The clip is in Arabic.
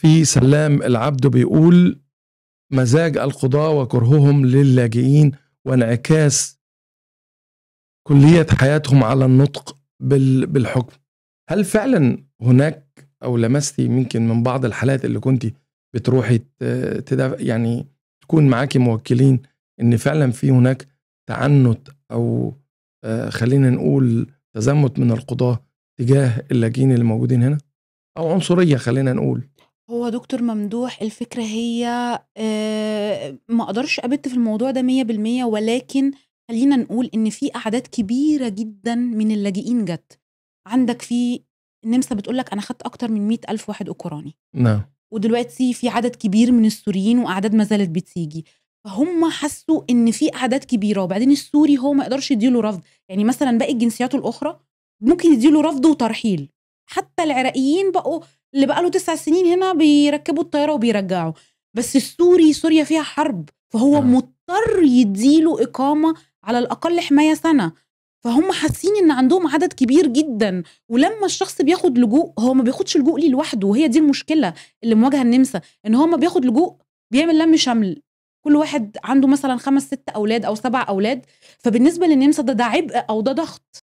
في سلام العبد بيقول مزاج القضاة وكرههم للاجئين وانعكاس كلية حياتهم على النطق بالحكم هل فعلا هناك أو لمستي يمكن من بعض الحالات اللي كنت بتروحي تدافع يعني تكون معاكي موكلين ان فعلا في هناك تعنت او آه، خلينا نقول تزمت من القضاه تجاه اللاجئين اللي موجودين هنا او عنصريه خلينا نقول هو دكتور ممدوح الفكرة هي ما أقدرش أبِت في الموضوع ده 100% ولكن خلّينا نقول إن في أعداد كبيرة جدًا من اللاجئين جت عندك في النمسا بتقول لك أنا خدت أكتر من 100,000 واحد أوكراني. نعم. ودلوقتي في عدد كبير من السوريين وأعداد ما زالت بتيجي. فهُم حسّوا إن في أعداد كبيرة، وبعدين السوري هو ما يقدرش يدّي له رفض. يعني مثلًا باقي الجنسيات الأخرى ممكن يدّي له رفض وترحيل. حتى العراقيين بقوا اللي بقى له تسع سنين هنا بيركبوا الطياره وبيرجعوا بس السوري سوريا فيها حرب فهو آه. مضطر يديله اقامه على الاقل حمايه سنه فهم حاسين ان عندهم عدد كبير جدا ولما الشخص بياخد لجوء هو ما بياخدش لجوء ليه لوحده وهي دي المشكله اللي مواجهه النمسا ان هو ما بياخد لجوء بيعمل لم شمل كل واحد عنده مثلا خمس ست اولاد او سبع اولاد فبالنسبه للنمسا ده ده عبء او ده ضغط